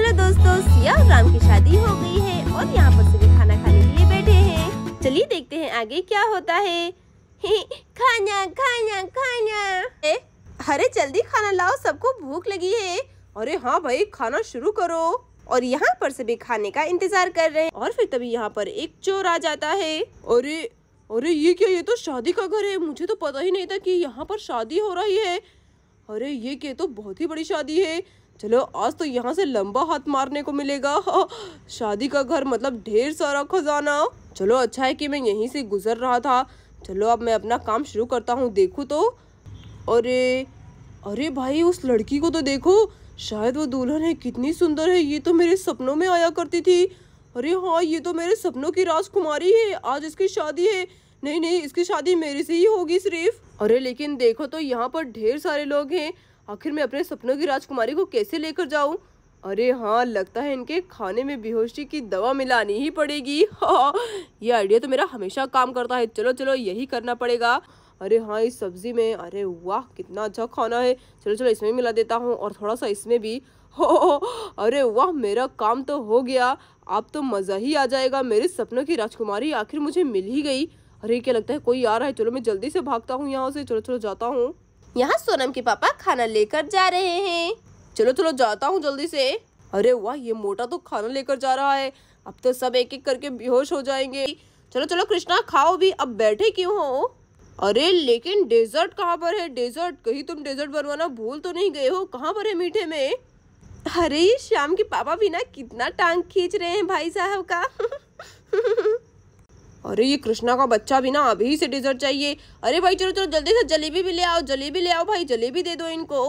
Hello दोस्तों सिया और राम की शादी हो गई है और यहाँ पर सभी खाना खाने के लिए बैठे हैं चलिए देखते हैं आगे क्या होता है खाना खाना खाना अरे जल्दी खाना लाओ सबको भूख लगी है अरे हाँ भाई खाना शुरू करो और यहाँ पर सभी खाने का इंतजार कर रहे हैं और फिर तभी यहाँ पर एक चोर आ जाता है अरे अरे ये क्या ये तो शादी का घर है मुझे तो पता ही नहीं था कि यहाँ पर शादी हो रही है अरे ये क्या तो बहुत ही बड़ी शादी है चलो आज तो यहाँ से लंबा हाथ मारने को मिलेगा हाँ, शादी का घर मतलब ढेर सारा खजाना चलो अच्छा है कि मैं यहीं से गुजर रहा था चलो अब मैं अपना काम शुरू करता हूँ देखो तो अरे अरे भाई उस लड़की को तो देखो शायद वो दुल्हन है कितनी सुंदर है ये तो मेरे सपनों में आया करती थी अरे हाँ ये तो मेरे सपनों की राजकुमारी है आज इसकी शादी है नहीं नहीं इसकी शादी मेरे से ही होगी सिर्फ अरे लेकिन देखो तो यहाँ पर ढेर सारे लोग हैं आखिर मैं अपने सपनों की राजकुमारी को कैसे लेकर जाऊं अरे हाँ लगता है इनके खाने में बेहोशी की दवा मिलानी ही पड़ेगी हाँ ये आइडिया तो मेरा हमेशा काम करता है चलो चलो यही करना पड़ेगा अरे हाँ इस सब्जी में अरे वाह कितना अच्छा खाना है चलो चलो इसमें मिला देता हूँ और थोड़ा सा इसमें भी हो अरे वाह मेरा काम तो हो गया आप तो मज़ा ही आ जाएगा मेरे सपनों की राजकुमारी आखिर मुझे मिल ही गई अरे क्या लगता है कोई आ रहा है चलो मैं जल्दी से भागता हूँ यहाँ से चलो चलो जाता हूँ यहाँ सोनम के पापा खाना लेकर जा रहे हैं चलो चलो जाता हूँ जल्दी से अरे वाह ये मोटा तो खाना लेकर जा रहा है अब तो सब एक एक करके बेहोश हो जाएंगे चलो चलो कृष्णा खाओ भी अब बैठे क्यों हो अरे लेकिन डेजर्ट कहाँ पर है डेजर्ट कहीं तुम डेजर्ट बनवाना भूल तो नहीं गए हो कहाँ पर है मीठे में अरे श्याम के पापा भी ना कितना टांग खींच रहे हैं भाई साहब का अरे ये कृष्णा का बच्चा भी ना अभी से डिजर्ट चाहिए अरे भाई चलो चलो जल्दी से जलेबी भी ले आओ जलेबी ले आओ भाई जलेबी दे दो इनको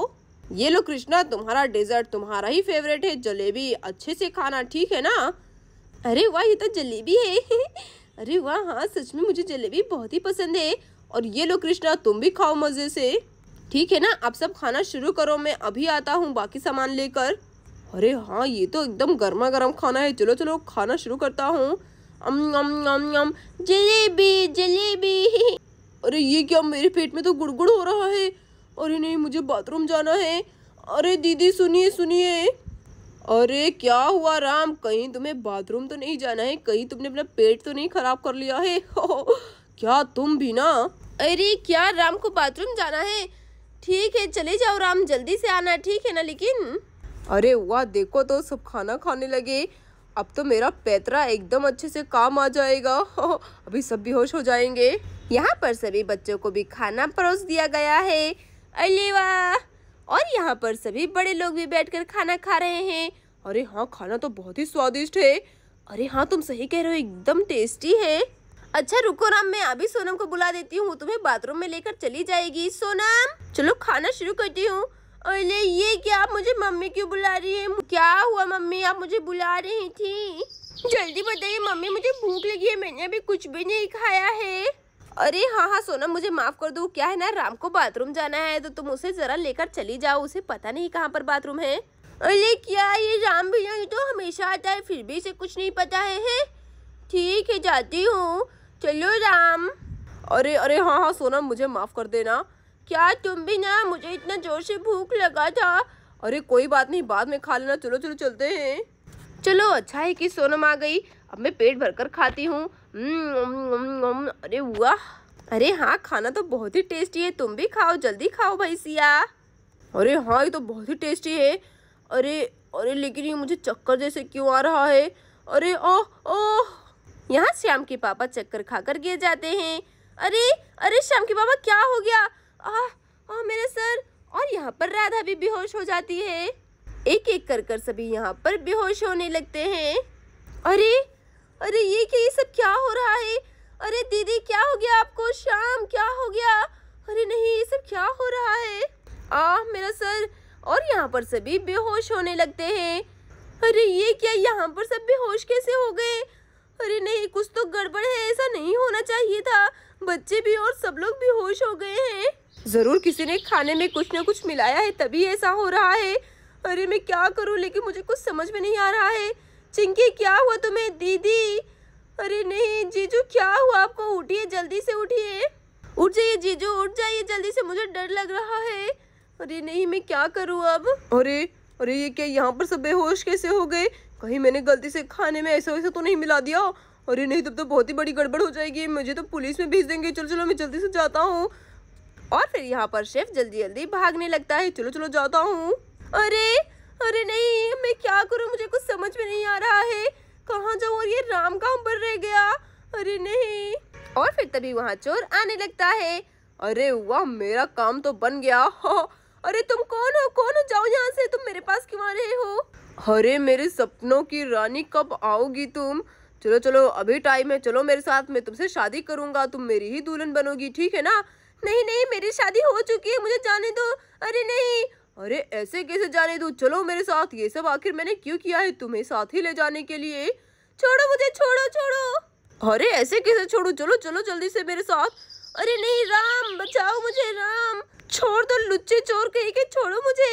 ये लो कृष्णा तुम्हारा डेजर्ट तुम्हारा ही फेवरेट है जलेबी अच्छे से खाना ठीक है ना अरे वाह ये तो जलेबी है अरे वाह हाँ सच में मुझे जलेबी बहुत ही पसंद है और ये लो कृष्णा तुम भी खाओ मज़े से ठीक है ना आप सब खाना शुरू करो मैं अभी आता हूँ बाकी सामान लेकर अरे हाँ ये तो एकदम गर्मा गर्म खाना है चलो चलो खाना शुरू करता हूँ अम जलेबी जलेबी अरे ये क्या मेरे पेट में तो गुड़गुड़ हो रहा है अरे नहीं मुझे बाथरूम जाना है अरे दीदी सुनिए सुनिए अरे क्या हुआ राम कहीं तुम्हें बाथरूम तो नहीं जाना है कहीं तुमने अपना पेट तो नहीं खराब कर लिया है क्या तुम भी ना अरे क्या राम को बाथरूम जाना है ठीक है चले जाओ राम जल्दी से आना ठीक है ना लेकिन अरे वाह देखो तो सब खाना खाने लगे अब तो मेरा पैतरा एकदम अच्छे से काम आ जाएगा अभी सब बेहोश हो जाएंगे यहाँ पर सभी बच्चों को भी खाना परोस दिया गया है अरे वाह और यहाँ पर सभी बड़े लोग भी बैठकर खाना खा रहे हैं अरे हाँ खाना तो बहुत ही स्वादिष्ट है अरे हाँ तुम सही कह रहे हो एकदम टेस्टी है अच्छा रुको राम मैं अभी सोनम को बुला देती हूँ तुम्हें बाथरूम में लेकर चली जाएगी सोनम चलो खाना शुरू करती हूँ अरे ये क्या आप मुझे मम्मी क्यों बुला रही है क्या हुआ मम्मी आप मुझे बुला रही थी जल्दी बताइए मम्मी मुझे भूख लगी है मैंने अभी कुछ भी नहीं खाया है अरे हाँ हाँ सोना मुझे माफ़ कर दो क्या है ना राम को बाथरूम जाना है तो तुम उसे ज़रा लेकर चली जाओ उसे पता नहीं कहाँ पर बाथरूम है अरे क्या ये राम भैया तो हमेशा आता है फिर भी इसे कुछ नहीं पता है, है? ठीक है जाती हूँ चलो राम अरे अरे हाँ हाँ सोना मुझे माफ़ कर देना क्या तुम भी ना मुझे इतना जोर से भूख लगा था अरे कोई बात नहीं बाद में खा लेना चलो चलो चलते हैं चलो अच्छा है कि सोनम आ गई अब मैं पेट भरकर खाती हूँ अरे हुआ अरे हाँ खाना तो बहुत ही टेस्टी है तुम भी खाओ जल्दी खाओ भाई सिया अरे हाँ ये तो बहुत ही टेस्टी है अरे अरे लेकिन ये मुझे चक्कर जैसे क्यों आ रहा है अरे ओह ओह यहाँ श्याम के पापा चक्कर खाकर गिर जाते हैं अरे अरे श्याम के पापा क्या हो गया आह आ मेरा सर और यहाँ पर राधा भी बेहोश हो जाती है एक एक कर कर सभी यहाँ पर बेहोश होने लगते हैं अरे अरे ये क्या ये सब क्या हो रहा है अरे दीदी क्या हो गया आपको शाम क्या हो गया अरे नहीं ये सब क्या हो रहा है आह मेरा सर और यहाँ पर सभी बेहोश होने लगते हैं अरे ये क्या यहाँ पर सब बेहोश कैसे हो गए अरे नहीं कुछ तो गड़बड़ है ऐसा नहीं होना चाहिए था बच्चे भी और सब लोग बेहोश हो गए हैं ज़रूर किसी ने खाने में कुछ ना कुछ मिलाया है तभी ऐसा हो रहा है अरे मैं क्या करूँ लेकिन मुझे कुछ समझ में नहीं आ रहा है चिंकी क्या हुआ तुम्हें दीदी अरे नहीं जीजू क्या हुआ आपको उठिए जल्दी से उठिए उठ जाइए जीजू उठ जाइए जल्दी से मुझे डर लग रहा है अरे नहीं मैं क्या करूँ अब अरे अरे ये क्या यहाँ पर सब बेहोश कैसे हो गए कहीं मैंने गलती से खाने में ऐसा वैसा तो नहीं मिला दिया अरे नहीं तब तो बहुत ही बड़ी गड़बड़ हो जाएगी मुझे तो पुलिस में भेज देंगे चलो चलो मैं जल्दी से जाता हूँ और फिर यहाँ पर शेफ जल्दी जल्दी भागने लगता है चलो चलो जाता हूँ अरे अरे नहीं मैं क्या करूँ मुझे कुछ समझ में नहीं आ रहा है कहाँ जाऊँ और ये राम का पर रह गया अरे नहीं और फिर तभी वहाँ चोर आने लगता है अरे वाह मेरा काम तो बन गया हो हाँ। अरे तुम कौन हो कौन हो जाओ यहाँ से तुम मेरे पास क्यों आ रहे हो अरे मेरे सपनों की रानी कब आओगी तुम चलो चलो अभी टाइम है चलो मेरे साथ मैं तुमसे शादी करूंगा तुम मेरी ही दुल्हन बनोगी ठीक है ना नहीं नहीं मेरी शादी हो चुकी है मुझे जाने दो अरे नहीं अरे ऐसे कैसे जाने दो चलो मेरे साथ ये सब आखिर मैंने क्यों किया है तुम्हें साथ ही ले जाने के लिए छोड़ो मुझे छोड़ो छोड़ो अरे ऐसे कैसे छोड़ो चलो चलो जल्दी से मेरे साथ अरे नहीं राम बचाओ मुझे राम छोड़ दो लुच्चे चोर कह के छोड़ो मुझे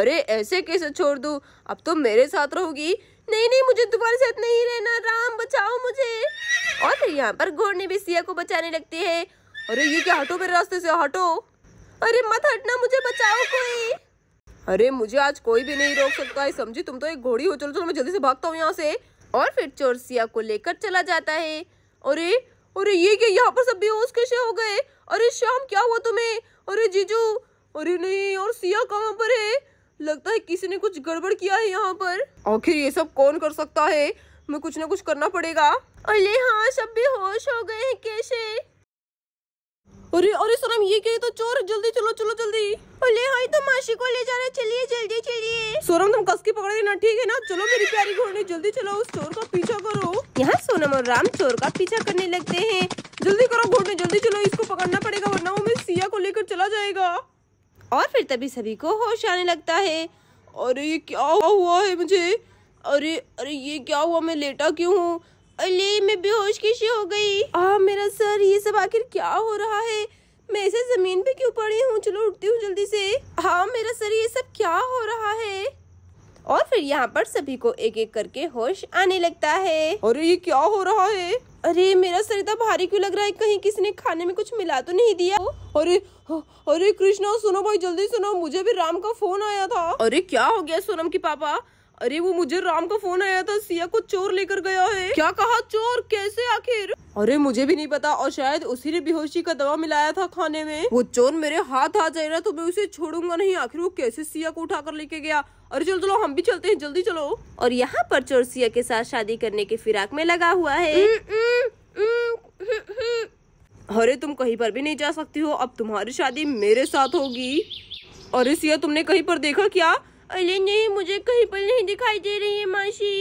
अरे ऐसे कैसे छोड़ दो अब तुम तो मेरे साथ रहोगी नहीं नहीं मुझे तुम्हारे साथ नहीं रहना राम बचाओ मुझे और फिर यहाँ पर घोड़ने भी सिया को बचाने लगती है अरे ये क्या हटो मेरे रास्ते से हटो अरे मत हटना मुझे बचाओ कोई अरे मुझे आज कोई भी नहीं रोक सकता है समझी तुम तो एक घोड़ी हो चलो चलो मैं जल्दी से भागता हूँ यहाँ से और फिर चोरसिया को लेकर चला जाता है अरे अरे ये क्या यहाँ पर सब बेहोश कैसे हो गए अरे श्याम क्या हुआ तुम्हें अरे जीजू अरे नहीं और सिया कहाँ पर है लगता है किसी ने कुछ गड़बड़ किया है यहाँ पर आखिर ये सब कौन कर सकता है मैं कुछ ना कुछ करना पड़ेगा अरे हाँ सब बेहोश हो गए हैं कैसे अरे अरे सोनम ये क्या है तो चोर जल्दी चलो चलो जल्दी अरे हाई तो मासी को ले जा रहे चलिए जल्दी चलिए सोनम तुम कस के पकड़ लेना ठीक है ना चलो मेरी प्यारी घोड़ी जल्दी चलो उस चोर का पीछा करो यहाँ सोनम और राम चोर का पीछा करने लगते हैं जल्दी करो घोड़ने जल्दी चलो इसको पकड़ना पड़ेगा वरना वो मिस सिया को लेकर चला जाएगा और फिर तभी सभी को होश आने लगता है अरे ये क्या हुआ है मुझे अरे अरे ये क्या हुआ मैं लेटा क्यूँ अले मैं बेहोश कैसे हो गई आ मेरा सर ये सब आखिर क्या हो रहा है मैं ऐसे जमीन पे क्यों पड़ी हूँ चलो उठती हूँ जल्दी से हाँ मेरा सर ये सब क्या हो रहा है और फिर यहाँ पर सभी को एक एक करके होश आने लगता है अरे ये क्या हो रहा है अरे मेरा सर इतना भारी क्यों लग रहा है कहीं किसी ने खाने में कुछ मिला तो नहीं दिया अरे अरे कृष्णा सुनो भाई जल्दी सुनो मुझे भी राम का फोन आया था अरे क्या हो गया सोनम के पापा अरे वो मुझे राम का फोन आया था सिया को चोर लेकर गया है क्या कहा चोर कैसे आखिर अरे मुझे भी नहीं पता और शायद उसी ने बेहोशी का दवा मिलाया था खाने में वो चोर मेरे हाथ आ जाएगा तो मैं उसे छोड़ूंगा नहीं आखिर वो कैसे सिया को उठा कर लेके गया अरे चलो चलो हम भी चलते हैं जल्दी चलो और यहाँ पर चोर सिया के साथ शादी करने के फिराक में लगा हुआ है अरे तुम कहीं पर भी नहीं जा सकती हो अब तुम्हारी शादी मेरे साथ होगी अरे सिया तुमने कहीं पर देखा क्या अरे नहीं मुझे कहीं पर नहीं दिखाई दे रही है मासी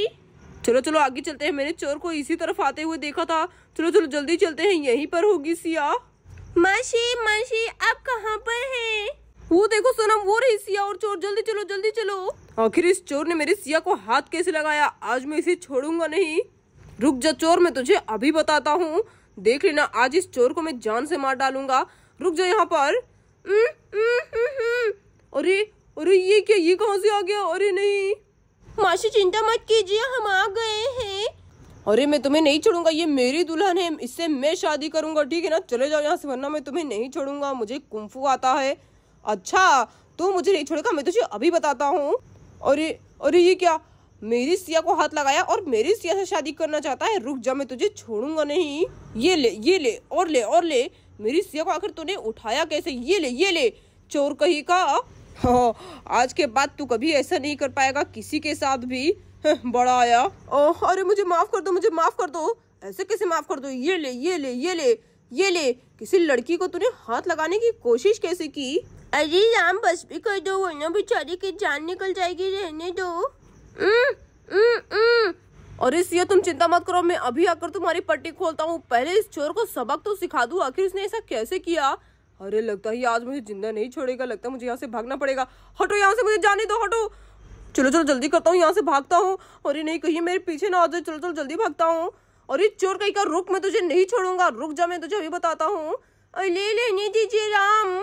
चलो चलो आगे चलते हैं मैंने चोर को इसी तरफ आते हुए देखा था चलो चलो जल्दी चलते हैं यहीं पर होगी सिया मासी मासी आप कहाँ पर हैं वो देखो सोनम वो रही सिया और चोर जल्दी चलो जल्दी चलो आखिर इस चोर ने मेरे सिया को हाथ कैसे लगाया आज मैं इसे छोड़ूंगा नहीं रुक जा चोर मैं तुझे अभी बताता हूँ देख लेना आज इस चोर को मैं जान से मार डालूंगा रुक जा यहाँ पर अरे और ये क्या ये कहाँ से आ गया अरे नहीं मासी चिंता मत कीजिए हम आ गए हैं अरे मैं तुम्हें नहीं छोड़ूंगा ये मेरी दुल्हन है इससे मैं शादी करूंगा ठीक है ना चले जाओ यहाँ से वरना मैं तुम्हें नहीं छोड़ूंगा मुझे कुंफू आता है अच्छा तू मुझे नहीं छोड़ेगा मैं तुझे अभी बताता हूँ अरे अरे ये क्या मेरी सिया को हाथ लगाया और मेरी सिया से शादी करना चाहता है रुक जा मैं तुझे छोड़ूंगा नहीं ये ले ये ले और ले और ले मेरी सिया को आखिर तूने उठाया कैसे ये ले ये ले चोर कहीं का हाँ, आज के बाद तू कभी ऐसा नहीं कर पाएगा किसी के साथ भी हाँ, बड़ा आया अरे मुझे माफ कर दो मुझे माफ कर दो ऐसे कैसे माफ कर दो ये ले ये ले ये ले ये ले किसी लड़की को तूने हाथ लगाने की कोशिश कैसे की अरे राम बस भी कर दो वरना बेचारी की जान निकल जाएगी रहने दो अरे सिया तुम चिंता मत करो मैं अभी आकर तुम्हारी पट्टी खोलता हूँ पहले इस चोर को सबक तो सिखा दू आखिर उसने ऐसा कैसे किया अरे लगता है आज मुझे जिंदा नहीं छोड़ेगा लगता है मुझे यहाँ से भागना पड़ेगा हटो यहाँ से मुझे जाने दो हटो चलो चलो जल्दी करता हूँ यहाँ से भागता हूँ अरे नहीं कहीं मेरे पीछे ना आ जाए चलो चलो जल्दी भागता हूँ अरे चोर कहीं का रुक मैं तुझे नहीं छोड़ूंगा रुक जा मैं तुझे अभी बताता हूँ ले लेने दीजिए राम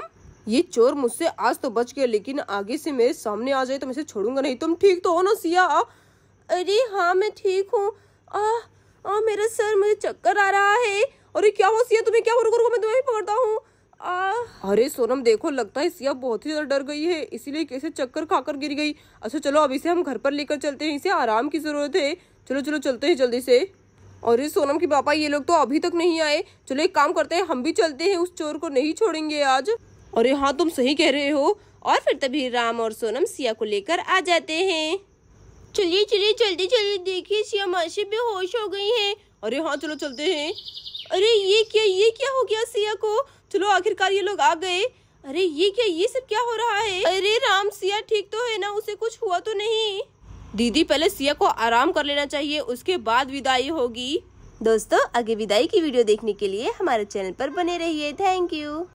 ये चोर मुझसे आज तो बच गया लेकिन आगे से मेरे सामने आ जाए तो मैं छोड़ूंगा नहीं तुम ठीक तो हो ना सिया अरे हाँ मैं ठीक हूँ आ, आ मेरा सर मुझे चक्कर आ रहा है अरे क्या हो सिया तुम्हें क्या रुको रुको मैं तुम्हें पकड़ता हूँ अरे सोनम देखो लगता है सिया बहुत ही ज्यादा डर गई है इसीलिए कैसे चक्कर खाकर गिर गई अच्छा चलो अभी से हम घर पर लेकर चलते हैं इसे आराम की जरूरत है चलो चलो चलते हैं जल्दी से अरे सोनम के पापा ये लोग तो अभी तक नहीं आए चलो एक काम करते हैं हम भी चलते हैं उस चोर को नहीं छोड़ेंगे आज अरे हाँ तुम सही कह रहे हो और फिर तभी राम और सोनम सिया को लेकर आ जाते हैं चलिए चलिए जल्दी जल्दी देखिए सिया मासी होश हो गई है अरे हाँ चलो चलते हैं अरे ये क्या ये क्या हो गया सिया को चलो आखिरकार ये लोग आ गए अरे ये क्या ये सब क्या हो रहा है अरे राम सिया ठीक तो है ना उसे कुछ हुआ तो नहीं दीदी पहले सिया को आराम कर लेना चाहिए उसके बाद विदाई होगी दोस्तों आगे विदाई की वीडियो देखने के लिए हमारे चैनल पर बने रहिए थैंक यू